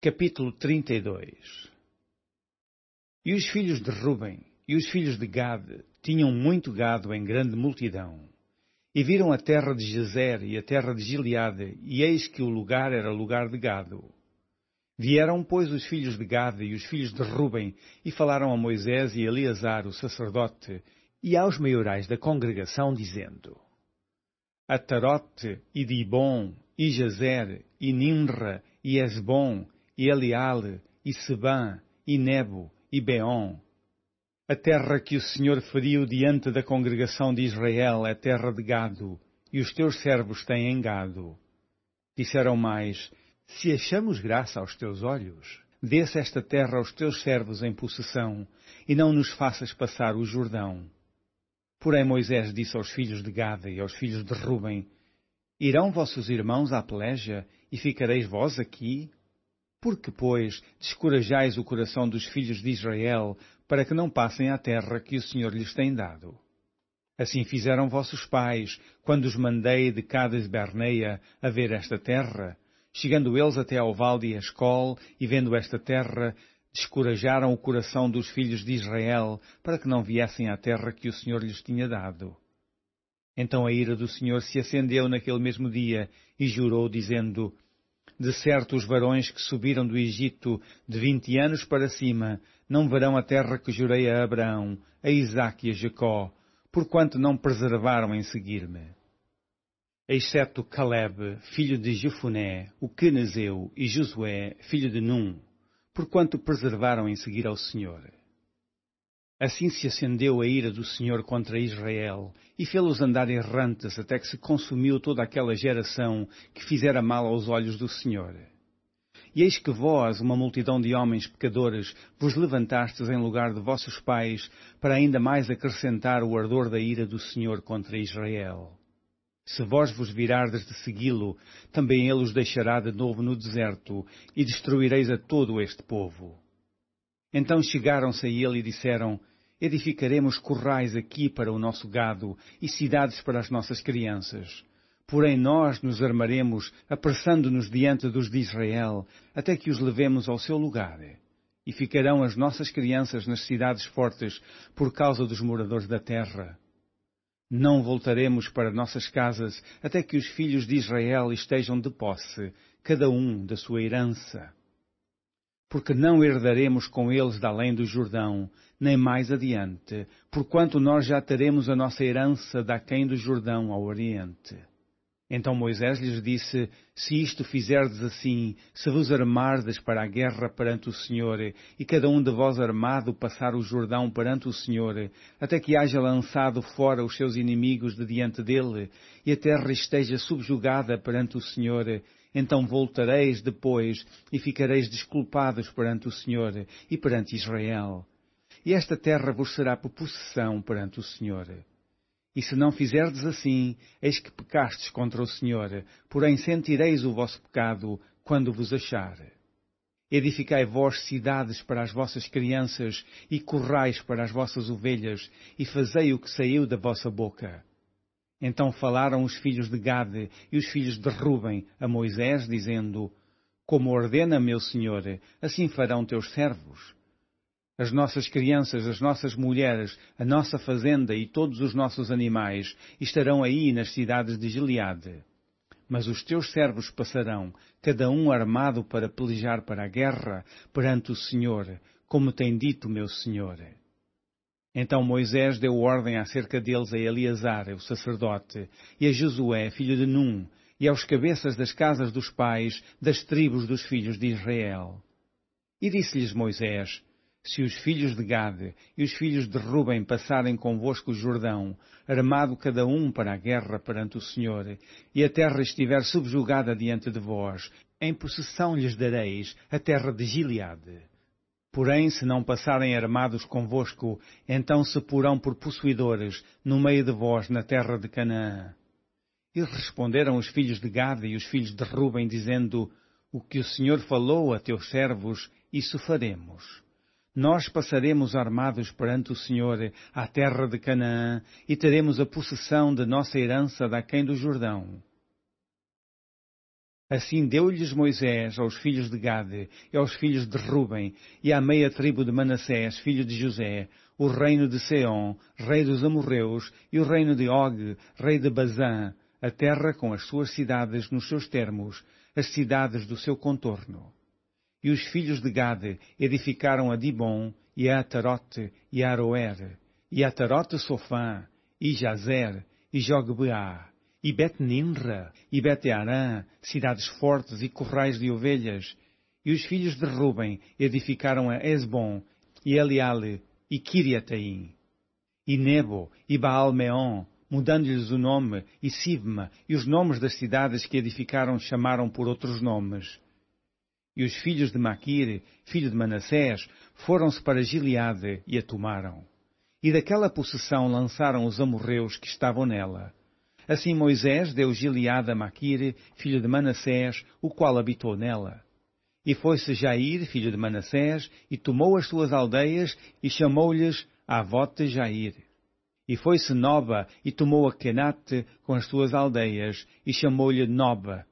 capítulo 32 E os filhos de Ruben e os filhos de Gade tinham muito gado em grande multidão. E viram a terra de Jazer e a terra de Gileade, e eis que o lugar era lugar de gado. Vieram, pois, os filhos de Gade e os filhos de Ruben, e falaram a Moisés e Eleazar, o sacerdote, e aos maiorais da congregação, dizendo, Atarote, e Dibon, e Jazer, e Nimra, e Esbon, e Eliale, e Sebã, e Nebo, e Beon. A terra que o Senhor feriu diante da congregação de Israel é terra de gado, e os teus servos têm gado. Disseram mais, se achamos graça aos teus olhos, desça esta terra aos teus servos em possessão, e não nos faças passar o Jordão. Porém Moisés disse aos filhos de Gade e aos filhos de Ruben, Irão vossos irmãos à peleja, e ficareis vós aqui? Porque, pois, descorajais o coração dos filhos de Israel para que não passem à terra que o Senhor lhes tem dado? Assim fizeram vossos pais, quando os mandei de Cades Berneia a ver esta terra, chegando eles até ao vale de Escol e vendo esta terra, descorajaram o coração dos filhos de Israel para que não viessem à terra que o Senhor lhes tinha dado. Então a ira do Senhor se acendeu naquele mesmo dia e jurou, dizendo: de certo os varões que subiram do Egito de vinte anos para cima, não verão a terra que jurei a Abraão, a Isaque e a Jacó, porquanto não preservaram em seguir-me. Exceto Caleb, filho de Jefuné, o Quenezeu, e Josué, filho de Num, porquanto preservaram em seguir ao Senhor. Assim se acendeu a ira do Senhor contra Israel e fê-los andar errantes até que se consumiu toda aquela geração que fizera mal aos olhos do Senhor. E eis que vós, uma multidão de homens pecadores, vos levantastes em lugar de vossos pais para ainda mais acrescentar o ardor da ira do Senhor contra Israel. Se vós vos virardes de segui-lo, também ele os deixará de novo no deserto e destruireis a todo este povo. Então chegaram-se a ele e disseram, Edificaremos corrais aqui para o nosso gado e cidades para as nossas crianças. Porém nós nos armaremos, apressando-nos diante dos de Israel, até que os levemos ao seu lugar. E ficarão as nossas crianças nas cidades fortes por causa dos moradores da terra. Não voltaremos para nossas casas até que os filhos de Israel estejam de posse, cada um da sua herança porque não herdaremos com eles da além do Jordão, nem mais adiante, porquanto nós já teremos a nossa herança da quem do Jordão ao Oriente. Então Moisés lhes disse, se isto fizerdes assim, se vos armardes para a guerra perante o Senhor, e cada um de vós armado passar o Jordão perante o Senhor, até que haja lançado fora os seus inimigos de diante dele, e a terra esteja subjugada perante o Senhor, então voltareis depois e ficareis desculpados perante o Senhor e perante Israel. E esta terra vos será por possessão perante o Senhor. E se não fizerdes assim, eis que pecastes contra o Senhor, porém sentireis o vosso pecado quando vos achar. Edificai vós cidades para as vossas crianças e corrais para as vossas ovelhas e fazei o que saiu da vossa boca. Então falaram os filhos de Gade e os filhos de Ruben a Moisés, dizendo: Como ordena meu senhor, assim farão teus servos. As nossas crianças, as nossas mulheres, a nossa fazenda e todos os nossos animais estarão aí nas cidades de Gileade. Mas os teus servos passarão, cada um armado para pelejar para a guerra perante o Senhor, como tem dito meu senhor. Então Moisés deu ordem acerca deles a Eleazar, o sacerdote, e a Josué, filho de Num, e aos cabeças das casas dos pais das tribos dos filhos de Israel. E disse-lhes Moisés: Se os filhos de Gade e os filhos de Ruben passarem convosco o Jordão, armado cada um para a guerra perante o Senhor, e a terra estiver subjugada diante de vós, em possessão lhes dareis a terra de Gileade Porém, se não passarem armados convosco, então se porão por possuidores no meio de vós na terra de Canaã. E responderam os filhos de Gade e os filhos de Ruben, dizendo, O que o Senhor falou a teus servos, isso faremos. Nós passaremos armados perante o Senhor à terra de Canaã e teremos a possessão de nossa herança da quem do Jordão. Assim deu-lhes Moisés aos filhos de Gade e aos filhos de Ruben e à meia tribo de Manassés, filho de José, o reino de Seom, rei dos amorreus, e o reino de Og, rei de Bazã, a terra com as suas cidades nos seus termos, as cidades do seu contorno. E os filhos de Gade edificaram a Dibon e a Atarote e a Aroer, e a Atarote Sofã, e Jazer e Jogbeá, e Bet-Ninra, e bet cidades fortes e corrais de ovelhas. E os filhos de Ruben edificaram a Esbon, e Eliale, e Kiriataim, e Nebo, e Baal-Meon, mudando-lhes o nome, e Sibma, e os nomes das cidades que edificaram chamaram por outros nomes. E os filhos de Maquir, filho de Manassés, foram-se para Gileade e a tomaram. E daquela possessão lançaram os amorreus que estavam nela. Assim Moisés deu Gileada a Maquir, filho de Manassés, o qual habitou nela. E foi-se Jair, filho de Manassés, e tomou as suas aldeias, e chamou-lhes Avote Jair. E foi-se Noba, e tomou a Kenate com as suas aldeias, e chamou-lhe Noba,